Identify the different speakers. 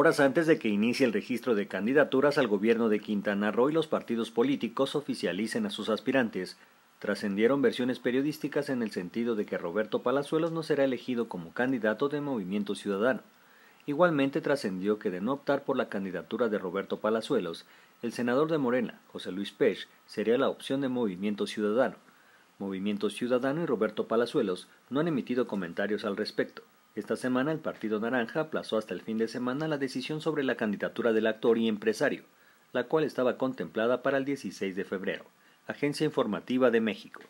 Speaker 1: horas antes de que inicie el registro de candidaturas al gobierno de Quintana Roo y los partidos políticos oficialicen a sus aspirantes. Trascendieron versiones periodísticas en el sentido de que Roberto Palazuelos no será elegido como candidato de Movimiento Ciudadano. Igualmente trascendió que de no optar por la candidatura de Roberto Palazuelos, el senador de Morena, José Luis Pech, sería la opción de Movimiento Ciudadano. Movimiento Ciudadano y Roberto Palazuelos no han emitido comentarios al respecto. Esta semana el Partido Naranja aplazó hasta el fin de semana la decisión sobre la candidatura del actor y empresario, la cual estaba contemplada para el 16 de febrero. Agencia Informativa de México.